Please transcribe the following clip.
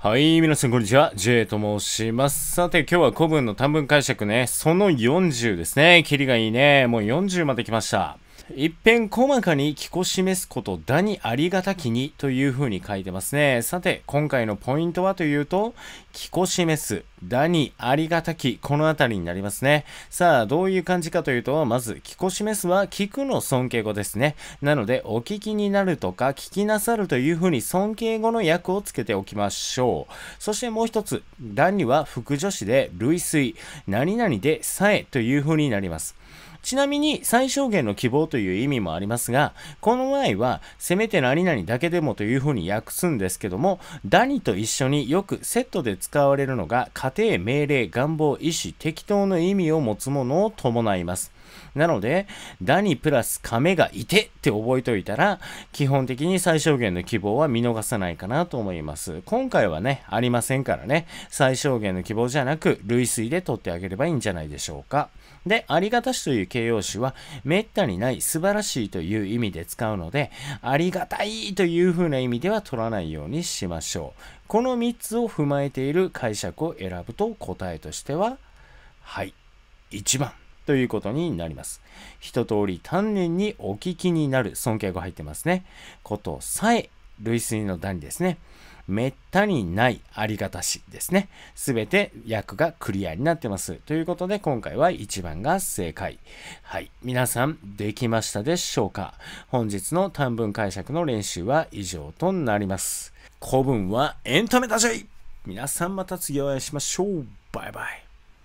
はい、皆さんこんにちは。J と申します。さて、今日は古文の短文解釈ね、その40ですね。キリがいいね。もう40まで来ました。一辺細かに聞こし示すことだにありがたきにというふうに書いてますね。さて、今回のポイントはというと、聞こし示す、だにありがたき、このあたりになりますね。さあ、どういう感じかというと、まず、聞こし示すは聞くの尊敬語ですね。なので、お聞きになるとか、聞きなさるというふうに尊敬語の訳をつけておきましょう。そしてもう一つ、だには副助詞で類推、何々でさえというふうになります。ちなみに最小限の希望という意味もありますが、この場合は、せめて何々だけでもというふうに訳すんですけども、ダニと一緒によくセットで使われるのが、家庭、命令、願望、意思、適当の意味を持つものを伴います。なので、ダニプラス亀がいてって覚えておいたら、基本的に最小限の希望は見逃さないかなと思います。今回はね、ありませんからね、最小限の希望じゃなく、類推で取ってあげればいいんじゃないでしょうか。で、ありがたしという形容詞は、めったにない、素晴らしいという意味で使うので、ありがたいという風な意味では取らないようにしましょう。この3つを踏まえている解釈を選ぶと答えとしては、はい、1番。ということになります。一通り丹念にお聞きになる尊敬語入ってますね。ことさえ類推の段ですね。めったにないありがたしですね。すべて役がクリアになってます。ということで、今回は1番が正解。はい。皆さん、できましたでしょうか本日の短文解釈の練習は以上となります。古文はエンタメだし皆さんまた次お会いしましょう。バイバイ。